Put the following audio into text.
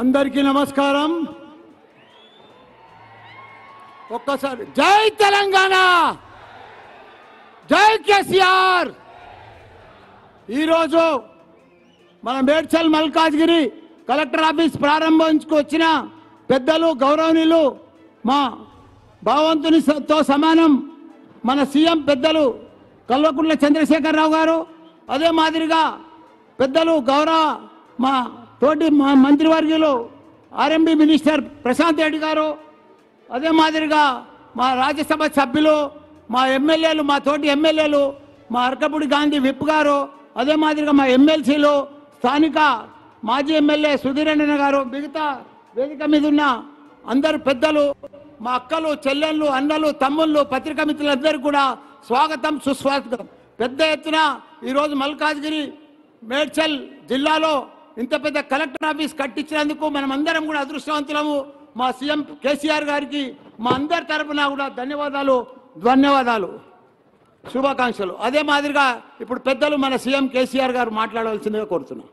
అందరికీ నమస్కారం ఒక్కసారి జై తెలంగాణ జై కేసీఆర్ ఈరోజు మన మేడ్చల్ మల్కాజ్గిరి కలెక్టర్ ఆఫీస్ వచ్చిన పెద్దలు గౌరవనీయులు మా భావంతునితో సమానం మన సీఎం పెద్దలు కల్వకుంట్ల చంద్రశేఖరరావు గారు అదే మాదిరిగా పెద్దలు గౌరవ మా తోటి మా మంత్రివర్గంలో ఆర్ఎంబి మినిస్టర్ ప్రశాంత్ రెడ్డి గారు అదే మాదిరిగా మా రాజ్యసభ సభ్యులు మా ఎమ్మెల్యేలు మా తోటి ఎమ్మెల్యేలు మా అర్కపుడి గాంధీ విప్ గారు అదే మాదిరిగా మా ఎమ్మెల్సీలు స్థానిక మాజీ ఎమ్మెల్యే సుధీరేంద్రన గారు మిగతా వేదిక మీద ఉన్న అందరు పెద్దలు మా అక్కలు చెల్లెళ్ళు అన్నలు తమ్ముళ్ళు పత్రికా మిత్రులందరూ కూడా స్వాగతం సుస్వాగతం పెద్ద ఎత్తున ఈరోజు మల్కాజ్గిరి మేడ్చల్ జిల్లాలో ఇంత పెద్ద కలెక్టర్ ఆఫీస్ కట్టించినందుకు మనం అందరం కూడా అదృష్టవంతులము మా సీఎం కేసీఆర్ గారికి మా అందరి తరఫున కూడా ధన్యవాదాలు ధన్యవాదాలు శుభాకాంక్షలు అదే మాదిరిగా ఇప్పుడు పెద్దలు మన సీఎం కేసీఆర్ గారు మాట్లాడవలసిందిగా కోరుతున్నాం